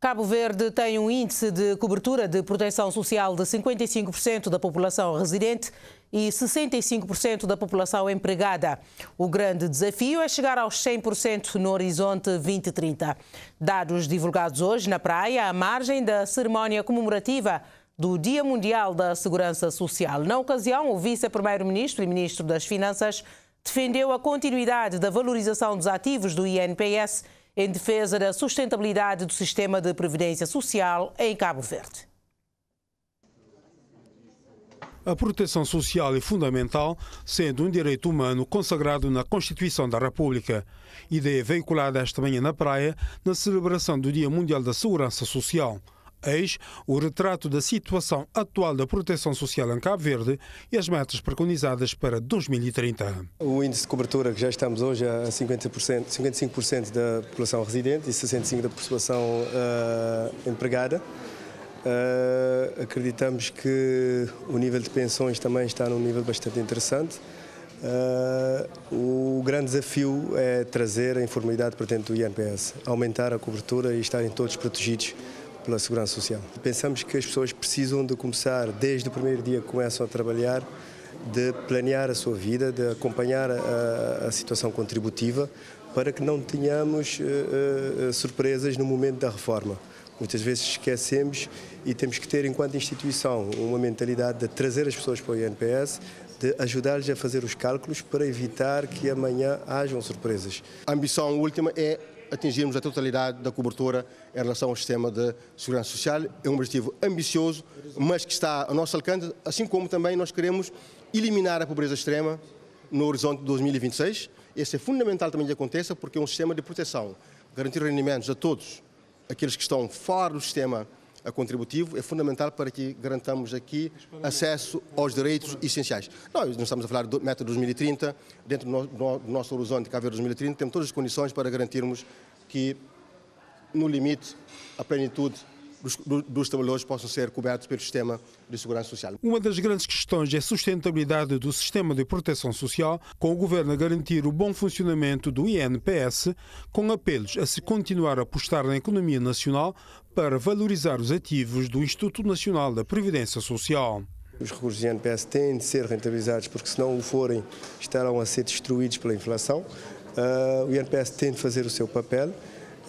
Cabo Verde tem um índice de cobertura de proteção social de 55% da população residente e 65% da população empregada. O grande desafio é chegar aos 100% no horizonte 2030. Dados divulgados hoje na praia, à margem da cerimónia comemorativa do Dia Mundial da Segurança Social. Na ocasião, o vice-primeiro-ministro e ministro das Finanças defendeu a continuidade da valorização dos ativos do INPS em defesa da sustentabilidade do sistema de previdência social em Cabo Verde. A proteção social é fundamental, sendo um direito humano consagrado na Constituição da República. Ideia veiculada esta manhã na praia, na celebração do Dia Mundial da Segurança Social. Eis o retrato da situação atual da proteção social em Cabo Verde e as metas preconizadas para 2030. O índice de cobertura que já estamos hoje a 50%, 55% da população residente e 65% da população uh, empregada. Uh, acreditamos que o nível de pensões também está num nível bastante interessante. Uh, o grande desafio é trazer a informalidade para dentro do INPS, aumentar a cobertura e estarem todos protegidos pela Segurança Social. Pensamos que as pessoas precisam de começar, desde o primeiro dia que começam a trabalhar, de planear a sua vida, de acompanhar a, a situação contributiva, para que não tenhamos uh, uh, surpresas no momento da reforma. Muitas vezes esquecemos e temos que ter, enquanto instituição, uma mentalidade de trazer as pessoas para o INPS, de ajudar-lhes a fazer os cálculos para evitar que amanhã hajam surpresas. A ambição última é atingirmos a totalidade da cobertura em relação ao sistema de segurança social. É um objetivo ambicioso, mas que está ao nosso alcance, assim como também nós queremos eliminar a pobreza extrema no horizonte de 2026. Esse é fundamental também que aconteça, porque é um sistema de proteção. Garantir rendimentos a todos aqueles que estão fora do sistema eh, contributivo é fundamental para que garantamos aqui acesso aos direitos essenciais. Nós não estamos a falar do meta 2030, dentro do nosso, horizonte de Caveira 2030, temos todas as condições para garantirmos que, no limite, a plenitude dos, dos, trabalhadores possam ser cobertos pelo sistema de segurança social. Uma das grandes questões é a sustentabilidade do sistema de proteção social, com o governo a garantir o bom funcionamento do INPS, com apelos a se continuar a apostar na economia nacional para valorizar os ativos do Instituto Nacional da Previdência Social. Os recursos do INPS têm de ser rentabilizados, porque se não o forem, estarão a ser destruídos pela inflação. Ah, o INPS tem de fazer o seu papel.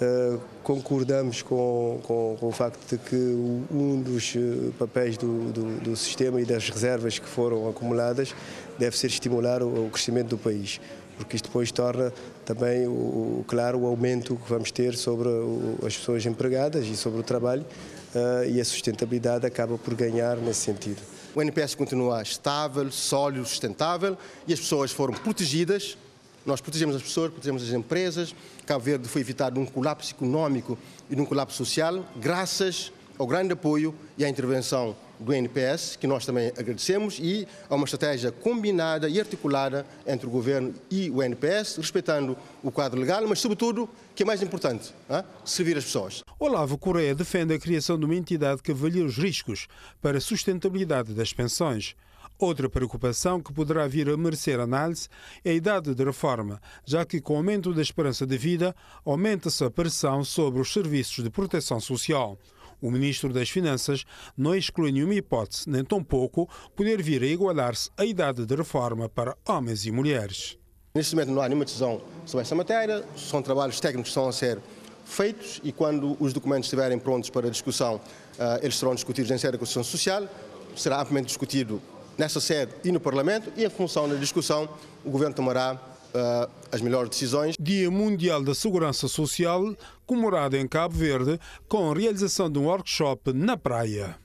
Ah, concordamos com, com, com o facto de que um dos ah, papéis do, do, do, sistema e das reservas que foram acumuladas deve ser estimular o, o crescimento do país porque isto depois torna também o, claro o aumento que vamos ter sobre as pessoas empregadas e sobre o trabalho e a sustentabilidade acaba por ganhar nesse sentido. O NPS continua estável, sólido, sustentável e as pessoas foram protegidas nós protegemos as pessoas, protegemos as empresas. Cabo Verde foi evitado um colapso econômico e um colapso social, graças ao grande apoio e à intervenção do NPS, que nós também agradecemos, e a uma estratégia combinada e articulada entre o Governo e o NPS, respeitando o quadro legal, mas, sobretudo, que é mais importante, é? servir as pessoas. Olavo Correia defende a criação de uma entidade que avalie os riscos para a sustentabilidade das pensões. Outra preocupação que poderá vir a merecer análise é a idade de reforma, já que com o aumento da esperança de vida, aumenta-se a pressão sobre os serviços de proteção social. O ministro das Finanças não exclui nenhuma hipótese, nem tampouco poder vir a igualar-se a idade de reforma para homens e mulheres. Neste momento não há nenhuma decisão sobre esta matéria, são trabalhos técnicos que estão a ser feitos e quando os documentos estiverem prontos para discussão, eh, eles serão discutidos em sede da Constituição Social, será amplamente discutido nessa sede e no Parlamento e, em função da discussão, o Governo tomará uh, as melhores decisões. Dia Mundial da Segurança Social, comemorado em Cabo Verde, com a realização de um workshop na praia.